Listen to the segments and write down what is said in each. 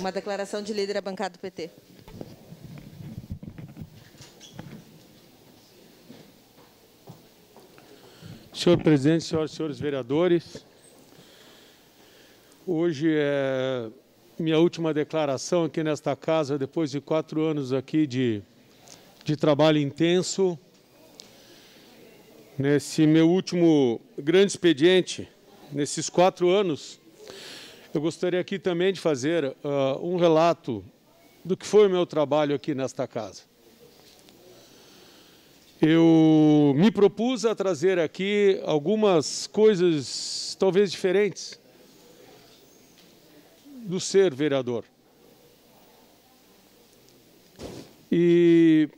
Uma declaração de líder à bancada do PT. Senhor presidente, senhoras e senhores vereadores, hoje é minha última declaração aqui nesta casa, depois de quatro anos aqui de, de trabalho intenso. Nesse meu último grande expediente, nesses quatro anos, eu gostaria aqui também de fazer uh, um relato do que foi o meu trabalho aqui nesta casa. Eu me propus a trazer aqui algumas coisas talvez diferentes do ser vereador. E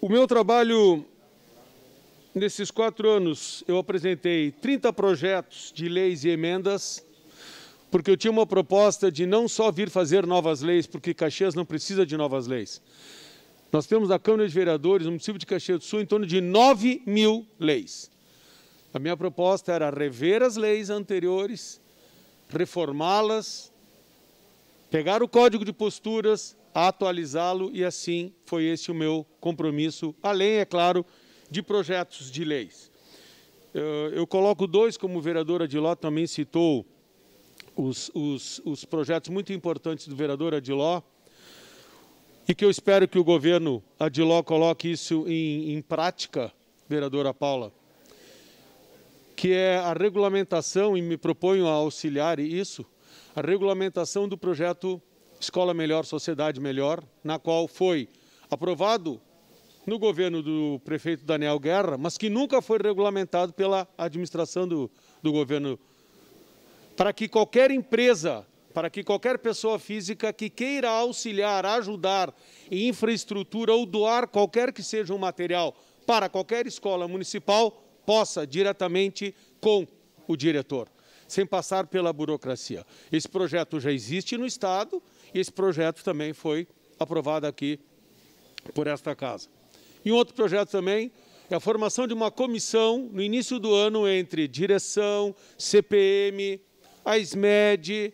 o meu trabalho, nesses quatro anos, eu apresentei 30 projetos de leis e emendas porque eu tinha uma proposta de não só vir fazer novas leis, porque Caxias não precisa de novas leis. Nós temos na Câmara de Vereadores, no município de Caxias do Sul, em torno de 9 mil leis. A minha proposta era rever as leis anteriores, reformá-las, pegar o código de posturas, atualizá-lo, e assim foi esse o meu compromisso, além, é claro, de projetos de leis. Eu coloco dois, como o vereador Adiló também citou, os, os, os projetos muito importantes do vereador Adiló e que eu espero que o governo Adiló coloque isso em, em prática, vereadora Paula, que é a regulamentação, e me proponho a auxiliar isso, a regulamentação do projeto Escola Melhor, Sociedade Melhor, na qual foi aprovado no governo do prefeito Daniel Guerra, mas que nunca foi regulamentado pela administração do, do governo para que qualquer empresa, para que qualquer pessoa física que queira auxiliar, ajudar em infraestrutura ou doar qualquer que seja um material para qualquer escola municipal, possa diretamente com o diretor, sem passar pela burocracia. Esse projeto já existe no Estado e esse projeto também foi aprovado aqui por esta casa. E um outro projeto também é a formação de uma comissão no início do ano entre direção, CPM, a SMED,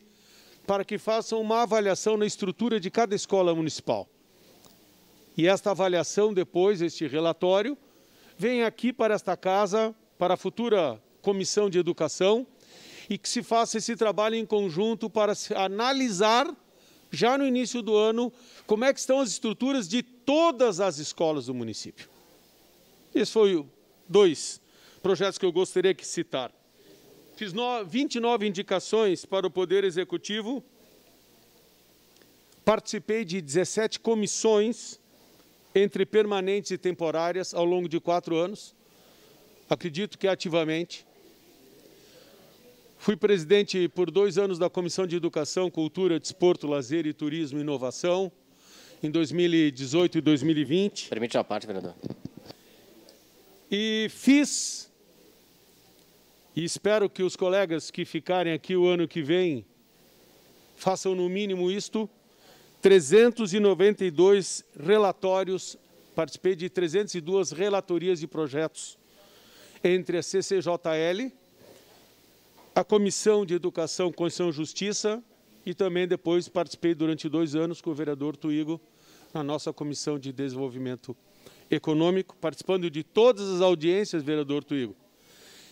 para que façam uma avaliação na estrutura de cada escola municipal. E esta avaliação, depois, este relatório, vem aqui para esta casa, para a futura Comissão de Educação, e que se faça esse trabalho em conjunto para analisar, já no início do ano, como é que estão as estruturas de todas as escolas do município. Esse foi dois projetos que eu gostaria de citar. Fiz 29 indicações para o Poder Executivo, participei de 17 comissões, entre permanentes e temporárias, ao longo de quatro anos, acredito que ativamente. Fui presidente por dois anos da Comissão de Educação, Cultura, Desporto, Lazer e Turismo e Inovação, em 2018 e 2020. Permite a parte, vereador. E fiz e espero que os colegas que ficarem aqui o ano que vem façam no mínimo isto 392 relatórios, participei de 302 relatorias e projetos entre a CCJL, a Comissão de Educação, Constituição e Justiça e também depois participei durante dois anos com o vereador Tuigo na nossa Comissão de Desenvolvimento Econômico, participando de todas as audiências, vereador Tuigo,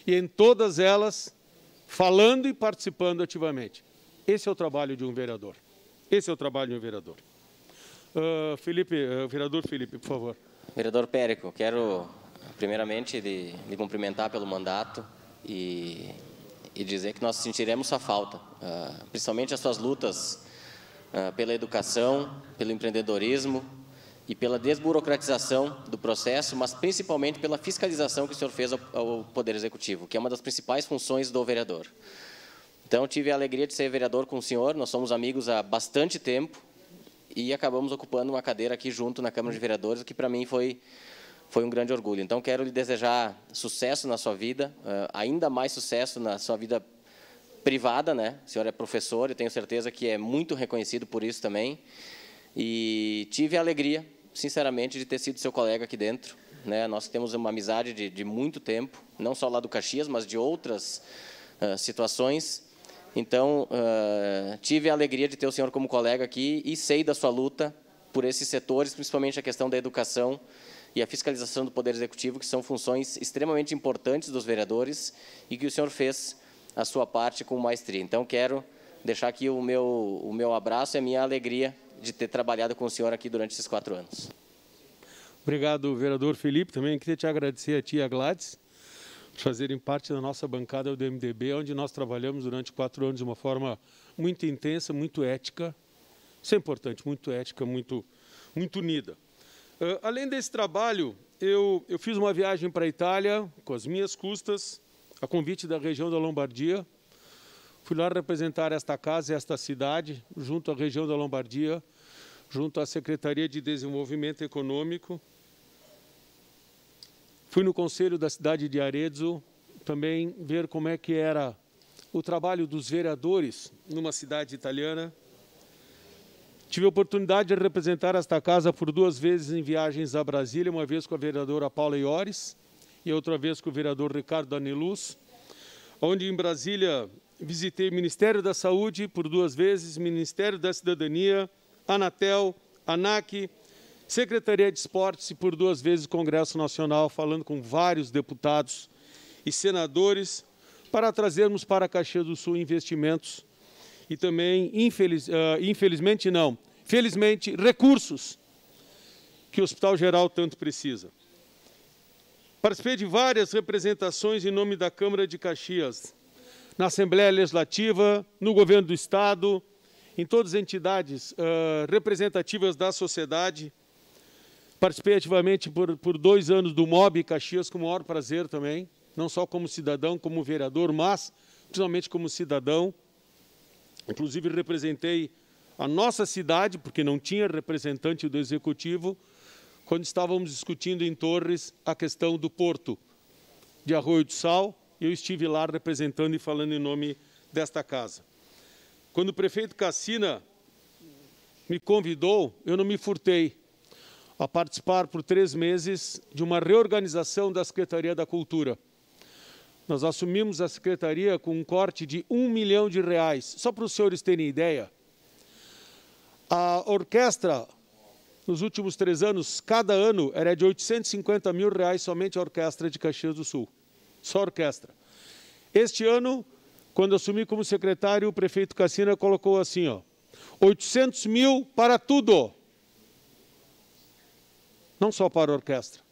e em todas elas falando e participando ativamente. Esse é o trabalho de um vereador. Esse é o trabalho de um vereador. Uh, Felipe, uh, vereador Felipe, por favor. Vereador Périco, quero primeiramente de, cumprimentar pelo mandato e, e, dizer que nós sentiremos sua falta, uh, principalmente as suas lutas pela educação, pelo empreendedorismo, e pela desburocratização do processo, mas principalmente pela fiscalização que o senhor fez ao, ao Poder Executivo, que é uma das principais funções do vereador. Então, tive a alegria de ser vereador com o senhor, nós somos amigos há bastante tempo e acabamos ocupando uma cadeira aqui junto na Câmara de Vereadores, o que para mim foi, foi um grande orgulho. Então, quero lhe desejar sucesso na sua vida, eh, ainda mais sucesso na sua vida privada, né? O senhor é professor e tenho certeza que é muito reconhecido por isso também. E tive a alegria sinceramente, de ter sido seu colega aqui dentro. Né? Nós temos uma amizade de, de, muito tempo, não só lá do Caxias, mas de outras uh, situações. Então, uh, tive a alegria de ter o senhor como colega aqui e sei da sua luta por esses setores, principalmente a questão da educação e a fiscalização do Poder Executivo, que são funções extremamente importantes dos vereadores e que o senhor fez a sua parte com maestria. Então, quero deixar aqui o meu, o meu abraço e a minha alegria de ter trabalhado com o senhor aqui durante esses quatro anos. Obrigado, vereador Felipe. Também queria te agradecer a tia Gladys por fazerem parte da nossa bancada do MDB, onde nós trabalhamos durante quatro anos de uma forma muito intensa, muito ética. Isso é importante, muito ética, muito, muito unida. Uh, além desse trabalho, eu, eu fiz uma viagem para a Itália, com as minhas custas, a convite da região da Lombardia, Fui lá representar esta casa, e esta cidade, junto à região da Lombardia, junto à Secretaria de Desenvolvimento Econômico. Fui no conselho da cidade de Arezzo também ver como é que era o trabalho dos vereadores numa cidade italiana. Tive a oportunidade de representar esta casa por duas vezes em viagens a Brasília, uma vez com a vereadora Paula Iores e outra vez com o vereador Ricardo Daniluz, onde em Brasília visitei Ministério da Saúde por duas vezes, Ministério da Cidadania, Anatel, ANAC, Secretaria de Esportes e por duas vezes Congresso Nacional, falando com vários deputados e senadores para trazermos para a Caxias do Sul investimentos e também, infeliz, uh, infelizmente não, felizmente, recursos que o Hospital Geral tanto precisa. Participei de várias representações em nome da Câmara de Caxias, na Assembleia Legislativa, no governo do Estado, em todas as entidades uh, representativas da sociedade. Participei ativamente por, por dois anos do MOB Caxias, com o maior prazer também, não só como cidadão, como vereador, mas principalmente como cidadão. Inclusive, representei a nossa cidade, porque não tinha representante do executivo, quando estávamos discutindo em Torres a questão do porto de Arroio do Sal, eu estive lá representando e falando em nome desta casa. Quando o prefeito Cassina me convidou, eu não me furtei a participar por três meses de uma reorganização da Secretaria da Cultura. Nós assumimos a secretaria com um corte de um milhão de reais. Só para os senhores terem ideia, a orquestra, nos últimos três anos, cada ano, era de 850 mil reais somente a orquestra de Caxias do Sul só orquestra. Este ano, quando assumi como secretário, o prefeito Cassina colocou assim, ó, 800 mil para tudo. Não só para a orquestra.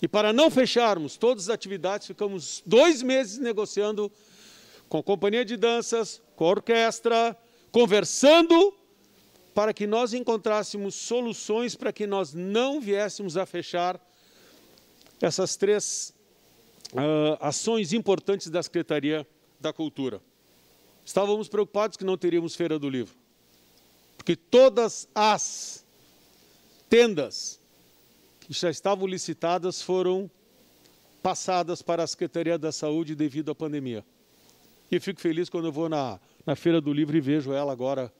E para não fecharmos todas as atividades, ficamos dois meses negociando com a companhia de danças, com a orquestra, conversando para que nós encontrássemos soluções para que nós não viéssemos a fechar essas três uh, ações importantes da Secretaria da Cultura. Estávamos preocupados que não teríamos Feira do Livro, porque todas as tendas que já estavam licitadas foram passadas para a Secretaria da Saúde devido à pandemia. E fico feliz quando eu vou na, na Feira do Livro e vejo ela agora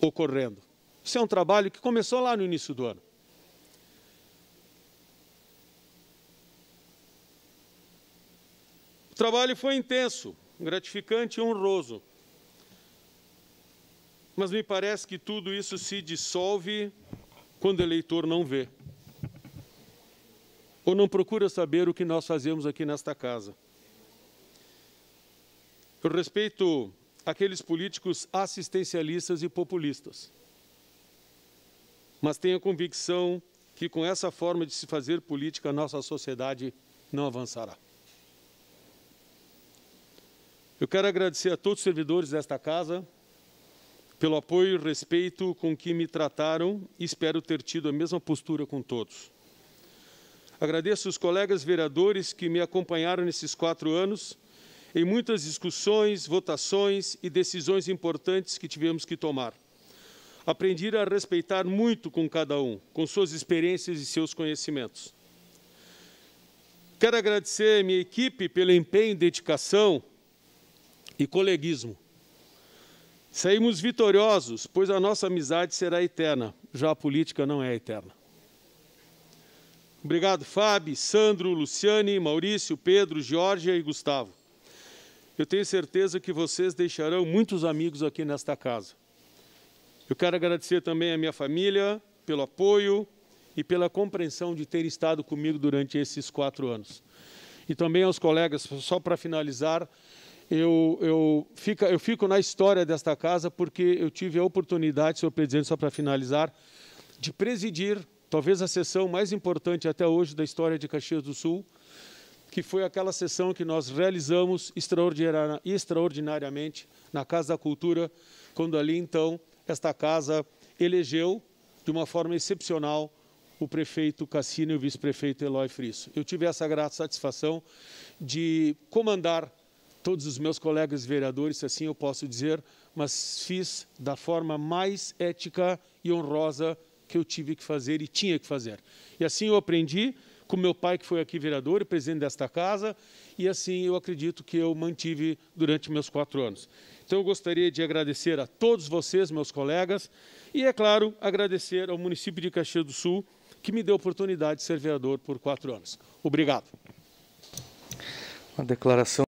ocorrendo. Isso é um trabalho que começou lá no início do ano. O trabalho foi intenso, gratificante e honroso. Mas me parece que tudo isso se dissolve quando o eleitor não vê. Ou não procura saber o que nós fazemos aqui nesta casa. Eu respeito aqueles políticos assistencialistas e populistas. Mas tenho a convicção que com essa forma de se fazer política, a nossa sociedade não avançará. Eu quero agradecer a todos os servidores desta casa pelo apoio e respeito com que me trataram e espero ter tido a mesma postura com todos. Agradeço os colegas vereadores que me acompanharam nesses quatro anos em muitas discussões, votações e decisões importantes que tivemos que tomar. Aprendi a respeitar muito com cada um, com suas experiências e seus conhecimentos. Quero agradecer à minha equipe pelo empenho e dedicação e coleguismo. Saímos vitoriosos, pois a nossa amizade será eterna, já a política não é eterna. Obrigado, Fábio, Sandro, Luciane, Maurício, Pedro, Georgia e Gustavo. Eu tenho certeza que vocês deixarão muitos amigos aqui nesta casa. Eu quero agradecer também à minha família pelo apoio e pela compreensão de ter estado comigo durante esses quatro anos. E também aos colegas, só para finalizar, eu, eu, fica, eu fico na história desta casa porque eu tive a oportunidade, senhor presidente, só para finalizar, de presidir talvez a sessão mais importante até hoje da história de Caxias do Sul, que foi aquela sessão que nós realizamos extraordinariamente na Casa da Cultura, quando ali então esta casa elegeu de uma forma excepcional o prefeito Cassino e o vice-prefeito Eloy Frisso. Eu tive essa grata satisfação de comandar todos os meus colegas vereadores, assim eu posso dizer, mas fiz da forma mais ética e honrosa que eu tive que fazer e tinha que fazer. E assim eu aprendi com meu pai, que foi aqui vereador e presidente desta casa, e assim eu acredito que eu mantive durante meus quatro anos. Então eu gostaria de agradecer a todos vocês, meus colegas, e, é claro, agradecer ao município de Caxias do Sul, que me deu a oportunidade de ser vereador por quatro anos. Obrigado. Uma declaração.